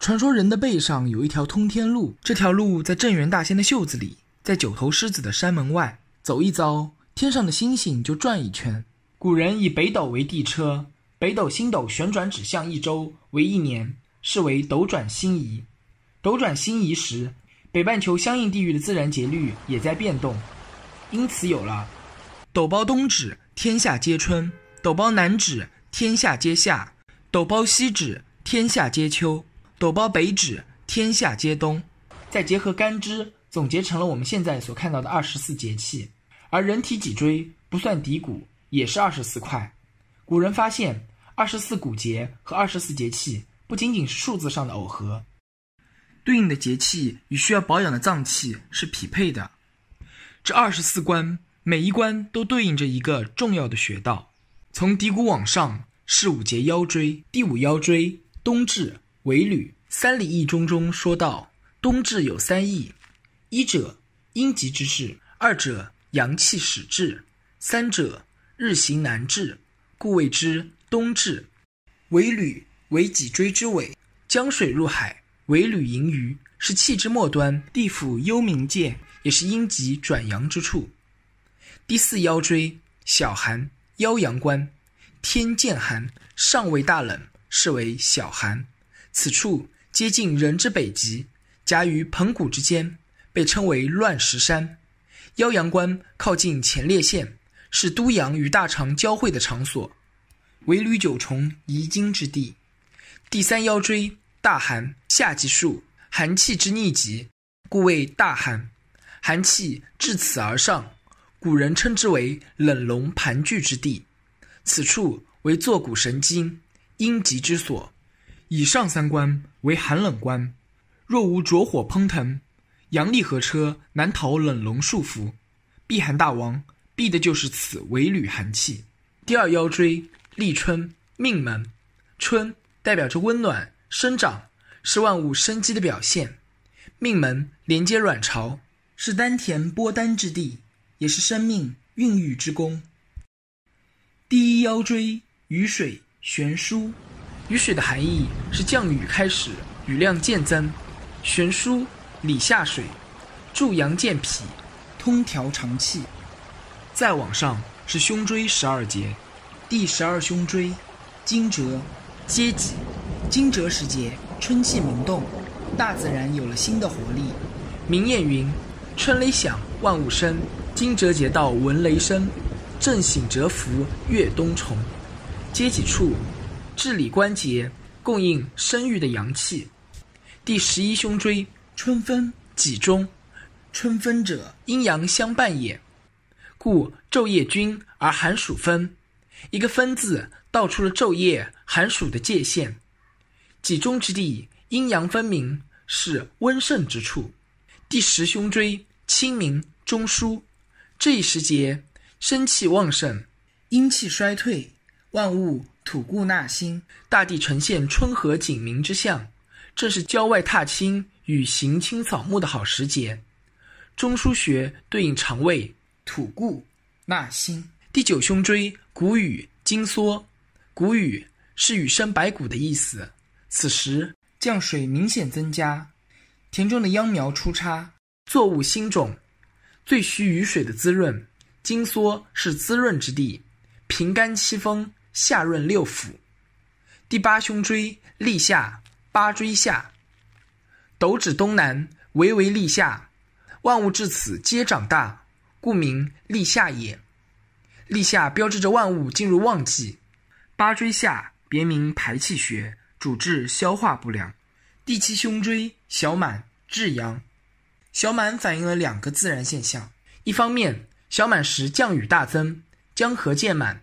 传说人的背上有一条通天路，这条路在镇元大仙的袖子里，在九头狮子的山门外。走一遭，天上的星星就转一圈。古人以北斗为地车，北斗星斗旋转指向一周为一年，是为斗转星移。斗转星移时，北半球相应地域的自然节律也在变动，因此有了“斗包东指天下皆春，斗包南指天下皆夏，斗包西指天下皆秋”。斗包北指，天下皆冬。再结合干支，总结成了我们现在所看到的二十四节气。而人体脊椎不算骶骨，也是二十四块。古人发现，二十四骨节和二十四节气不仅仅是数字上的耦合，对应的节气与需要保养的脏器是匹配的。这二十四关，每一关都对应着一个重要的穴道。从骶骨往上是五节腰椎，第五腰椎冬至。尾闾三里一中中说到，冬至有三义，一者阴极之至，二者阳气始至，三者日行南至，故谓之冬至。尾闾为脊椎之尾，江水入海，韦吕盈余是气之末端，地府幽冥界也是阴极转阳之处。第四腰椎小寒腰阳关，天渐寒，尚未大冷，是为小寒。此处接近人之北极，夹于盆骨之间，被称为乱石山。腰阳关靠近前列腺，是督阳与大肠交汇的场所，为吕九重遗精之地。第三腰椎大寒夏极数寒气之逆极，故谓大寒。寒气至此而上，古人称之为冷龙盘踞之地。此处为坐骨神经阴极之所。以上三关为寒冷关，若无着火烹腾，阳历和车难逃冷龙束缚？避寒大王避的就是此尾闾寒气。第二腰椎立春命门，春代表着温暖生长，是万物生机的表现。命门连接卵巢，是丹田播丹之地，也是生命孕育之功。第一腰椎雨水悬枢。雨水的含义是降雨开始，雨量渐增。悬枢里下水，助阳健脾，通调肠气。再往上是胸椎十二节，第十二胸椎，惊蛰，接脊。惊蛰时节，春气萌动，大自然有了新的活力。明艳云，春雷响，万物生。惊蛰节到，闻雷声，震醒蛰伏越冬虫。接脊处。治理关节，供应生育的阳气。第十一胸椎，春分，己中。春分者，阴阳相伴也，故昼夜均而寒暑分。一个“分”字，道出了昼夜、寒暑的界限。己中之地，阴阳分明，是温盛之处。第十胸椎，清明，中枢。这一时节，生气旺盛，阴气衰退，万物。土固纳新，大地呈现春和景明之象，正是郊外踏青与行青草木的好时节。中枢穴对应肠胃，土固纳新。第九胸椎，谷雨金缩。谷雨是雨生百谷的意思，此时降水明显增加，田中的秧苗出插，作物新种，最需雨水的滋润。经缩是滋润之地，平肝祛风。夏润六腑，第八胸椎立夏，八椎下，斗指东南，维维立夏，万物至此皆长大，故名立夏也。立夏标志着万物进入旺季。八椎下别名排气穴，主治消化不良。第七胸椎小满至阳，小满反映了两个自然现象，一方面，小满时降雨大增，江河渐满。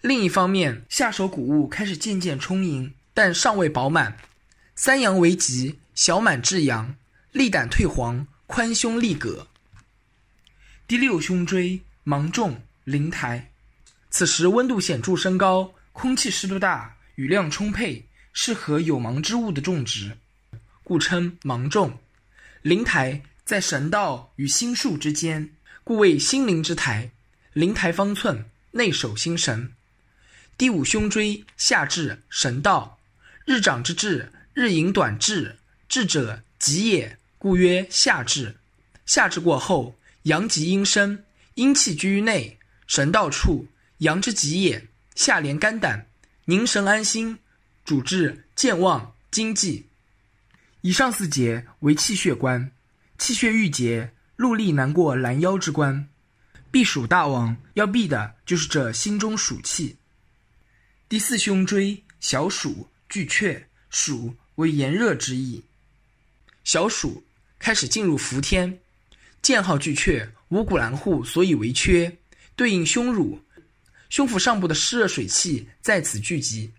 另一方面，下手谷物开始渐渐充盈，但尚未饱满。三阳为极，小满至阳，利胆退黄，宽胸利膈。第六胸椎，芒种，灵台。此时温度显著升高，空气湿度大，雨量充沛，适合有芒之物的种植，故称芒种。灵台在神道与心术之间，故谓心灵之台。灵台方寸，内守心神。第五胸椎下至神道，日长之至，日盈短至，至者极也，故曰夏至。夏至过后，阳极阴生，阴气居于内神道处，阳之极也。下连肝胆，凝神安心，主治健忘、精悸。以上四节为气血关，气血郁结，戮力难过拦腰之关。避暑大王要避的就是这心中暑气。第四胸椎小暑，巨阙，暑为炎热之意。小暑开始进入伏天，建号巨阙，五谷难户所以为缺，对应胸乳，胸腹上部的湿热水气在此聚集。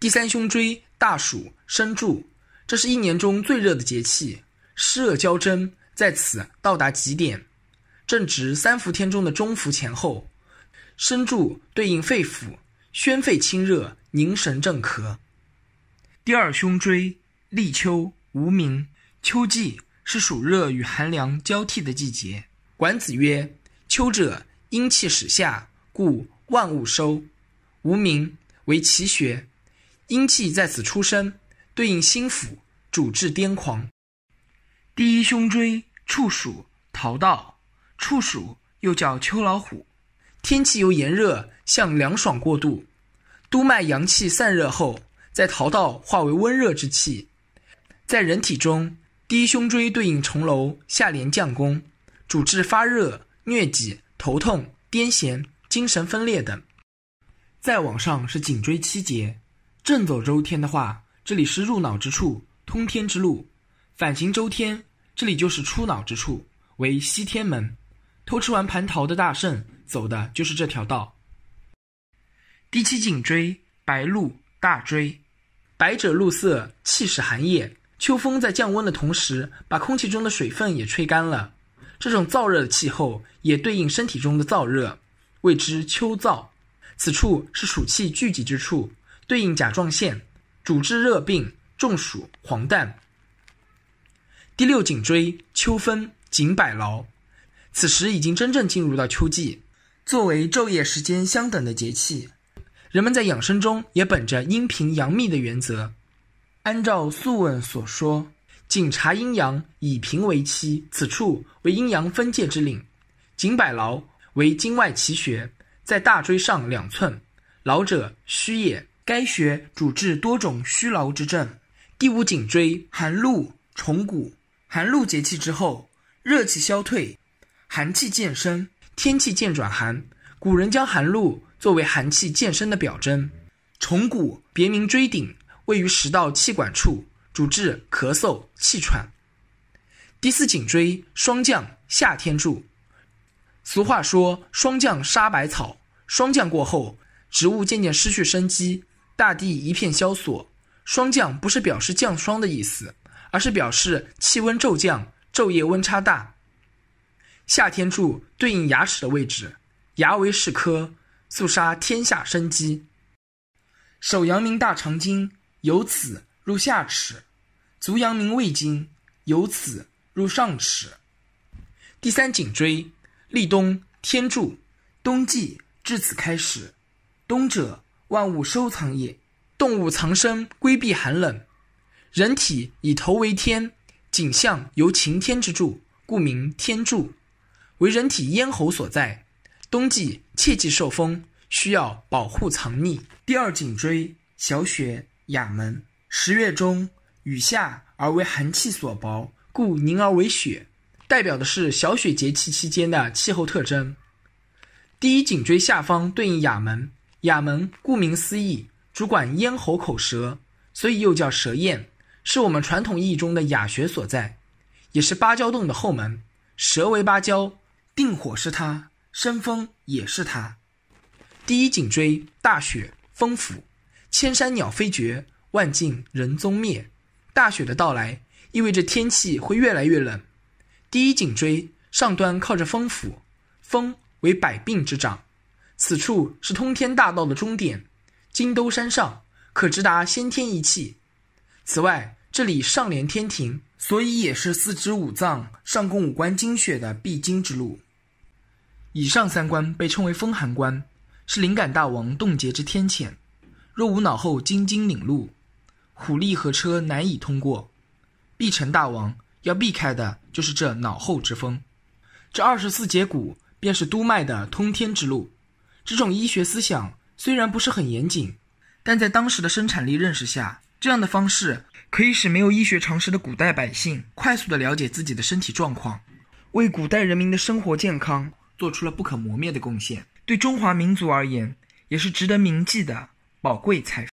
第三胸椎大暑，深柱，这是一年中最热的节气，湿热交争在此到达极点，正值三伏天中的中伏前后。身柱对应肺腑，宣肺清热，凝神镇咳。第二胸椎立秋，无名。秋季是暑热与寒凉交替的季节。管子曰：“秋者，阴气始下，故万物收。”无名为奇穴，阴气在此出生，对应心腑，主治癫狂。第一胸椎处暑，逃道。处暑又叫秋老虎。天气由炎热向凉爽过渡，督脉阳气散热后，在逃道化为温热之气。在人体中，低胸椎对应重楼、下廉降宫，主治发热、疟疾、头痛、癫痫、精神分裂等。再往上是颈椎七节，正走周天的话，这里是入脑之处，通天之路；反行周天，这里就是出脑之处，为西天门。偷吃完蟠桃的大圣走的就是这条道。第七颈椎白露大椎，白者露色，气始寒夜。秋风在降温的同时，把空气中的水分也吹干了。这种燥热的气候也对应身体中的燥热，谓之秋燥。此处是暑气聚集之处，对应甲状腺，主治热病、中暑、黄疸。第六颈椎秋分颈百劳。此时已经真正进入到秋季，作为昼夜时间相等的节气，人们在养生中也本着阴平阳秘的原则。按照素问所说，谨察阴阳以平为期，此处为阴阳分界之岭。颈百劳为经外奇穴，在大椎上两寸，劳者虚也。该穴主治多种虚劳之症。第五颈椎寒露重谷，寒露节气之后，热气消退。寒气渐深，天气渐转寒。古人将寒露作为寒气渐深的表征。虫谷别名锥顶，位于食道气管处，主治咳嗽、气喘。第四颈椎霜降，夏天柱。俗话说：“霜降杀百草。”霜降过后，植物渐渐失去生机，大地一片萧索。霜降不是表示降霜的意思，而是表示气温骤降，昼夜温差大。夏天柱对应牙齿的位置，牙为四科，肃杀天下生机。手阳明大肠经由此入下齿，足阳明胃经由此入上齿。第三颈椎立冬天柱，冬季至此开始。冬者万物收藏也，动物藏身规避寒冷，人体以头为天，颈项由擎天之柱，故名天柱。为人体咽喉所在，冬季切忌受风，需要保护藏匿。第二颈椎小雪哑门，十月中雨下而为寒气所薄，故凝而为雪，代表的是小雪节气期间的气候特征。第一颈椎下方对应哑门，哑门顾名思义主管咽喉口舌，所以又叫舌咽，是我们传统意义中的哑穴所在，也是芭蕉洞的后门，舌为芭蕉。定火是他，生风也是他。第一颈椎，大雪风府，千山鸟飞绝，万径人踪灭。大雪的到来意味着天气会越来越冷。第一颈椎上端靠着风府，风为百病之长，此处是通天大道的终点，金兜山上可直达先天一气。此外，这里上连天庭，所以也是四肢五脏上供五官精血的必经之路。以上三关被称为风寒关，是灵感大王冻结之天谴。若无脑后金筋领路，虎力和车难以通过。必成大王要避开的就是这脑后之风。这二十四节骨便是督脉的通天之路。这种医学思想虽然不是很严谨，但在当时的生产力认识下，这样的方式可以使没有医学常识的古代百姓快速地了解自己的身体状况，为古代人民的生活健康。做出了不可磨灭的贡献，对中华民族而言，也是值得铭记的宝贵财富。